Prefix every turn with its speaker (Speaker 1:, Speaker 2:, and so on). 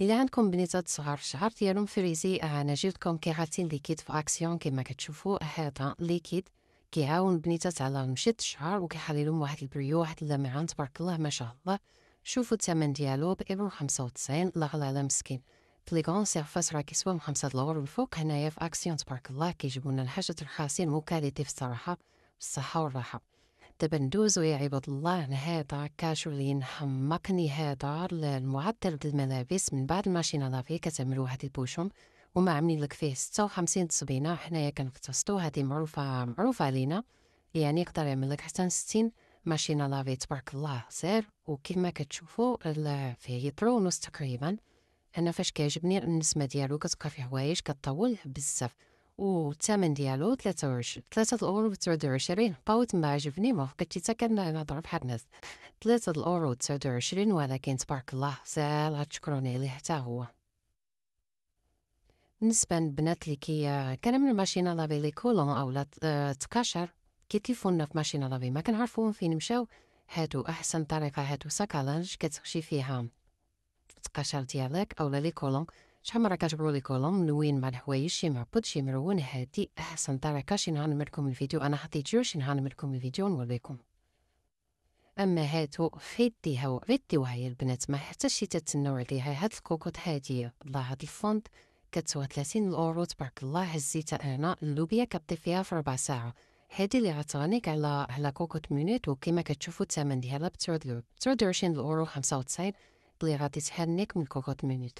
Speaker 1: الى عندكم بنيتات صغار الشعر ديالهم فريزي أنا آه، جبتكم كيراتين ليكيد في أكسيون كما كتشوفوا آه، هذا ليكيد كيعاون بنيتات على مشد الشعر وكيحلي لهم واحد البريو واحد اللمعان تبارك الله ما شاء الله شوفوا الثمن ديالو ب 95 لا على مسكين مسكين بليغون سيرفاس راه كيسوا من 5 دولار الفوق هنايا في أكسيون تبارك الله كيجيبونا الحاجات رخاصين مو كاليتي في الصراحة بالصحة والراحة حتى ندوزو يا عباد الله هذا كاجولي نحمقني هذا المعدل د الملابس من بعد الماشينة لافي كتعملو واحد البوشون وما عاملين لك فيه ستة وخمسين تصبينة حنايا كنقتصدو هادي معروفة معروفة علينا يعني يقدر يعمل لك حتى ستين ماشينة لافي تبارك الله سير وكيما كتشوفو فيه يطرو ونص تقريبا انا فاش كيعجبني النسمة ديالو كتبقى فيه حوايج كطول بزاف والثمن ديالو 23 3 الاورو 29 باوت ما عجبني ما بقيت حتى كنهضر بحال الناس 3 الاورو 29 ولكن تبارك الله سال غتشكروني عليه حتى هو بالنسبه للبنات اللي كي كان من ماشينا لافي لي كولون اولا تكاشر كي تلفونا في ماشينا لافي ما كنعرفوهم فين مشاو هادو احسن طريقه هادو ساكالانج كتخشي فيها تقشر ديالك اولا لي كولون شحمرة كتبرولي كولوم نوين مع الحوايج شي معبد شي مرون هادي أحسن طريقة شي نعمل لكم الفيديو أنا حطيتو شي نعمل لكم الفيديو ونوريكم أما هاتو فيتي هو فيتي وهاي البنات ما حتى شي تتناو عليها هاد الكوكوط هادية الله هاد الفوند كتسوى 30 الأورو تبارك الله هزيتها انا اللوبيا كطي فيها في ربع ساعة هادي اللي غتغنيك على على كوكوط مينيت وكيما كتشوفو الثمن ديالها ب 29 الأورو 95 اللي غادي تحنيك من كوكوط مينيت